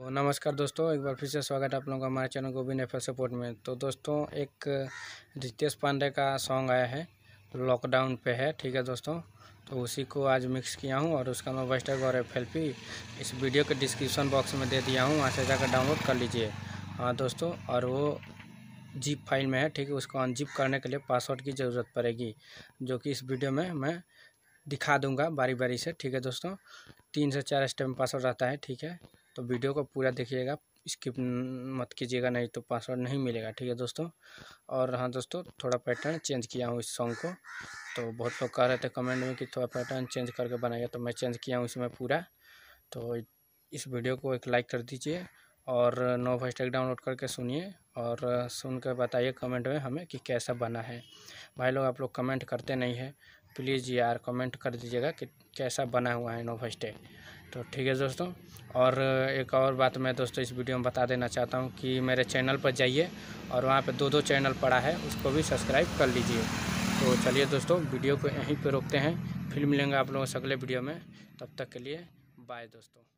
तो नमस्कार दोस्तों एक बार फिर से स्वागत है आप लोगों का हमारे चैनल गोविंद एफ सपोर्ट में तो दोस्तों एक रितेश पांडे का सॉन्ग आया है लॉकडाउन तो पे है ठीक है दोस्तों तो उसी को आज मिक्स किया हूँ और उसका मैं वेस्टर्ग और एफ इस वीडियो के डिस्क्रिप्शन बॉक्स में दे दिया हूँ वहाँ से जाकर डाउनलोड कर लीजिए हाँ दोस्तों और वो जीप फाइल में है ठीक है उसको अनजिप करने के लिए पासवर्ड की ज़रूरत पड़ेगी जो कि इस वीडियो में मैं दिखा दूँगा बारी बारी से ठीक है दोस्तों तीन से चार स्टेप में पासवर्ड रहता है ठीक है तो वीडियो को पूरा देखिएगा स्किप मत कीजिएगा नहीं तो पासवर्ड नहीं मिलेगा ठीक है दोस्तों और हाँ दोस्तों थोड़ा पैटर्न चेंज किया हूँ इस सॉन्ग को तो बहुत लोग कह रहे थे कमेंट में कि थोड़ा पैटर्न चेंज करके बनाइए तो मैं चेंज किया हूँ इसमें पूरा तो इस वीडियो को एक लाइक कर दीजिए और नो फास्टैग डाउनलोड करके सुनिए और सुनकर बताइए कमेंट में हमें कि कैसा बना है भाई लोग आप लोग कमेंट करते नहीं है प्लीज़ यार कमेंट कर दीजिएगा कि कैसा बना हुआ है इनोवा स्टे तो ठीक है दोस्तों और एक और बात मैं दोस्तों इस वीडियो में बता देना चाहता हूँ कि मेरे चैनल पर जाइए और वहाँ पर दो दो चैनल पड़ा है उसको भी सब्सक्राइब कर लीजिए तो चलिए दोस्तों वीडियो को यहीं पर रोकते हैं फिर मिलेंगे आप लोगों से अगले वीडियो में तब तक के लिए बाय दोस्तों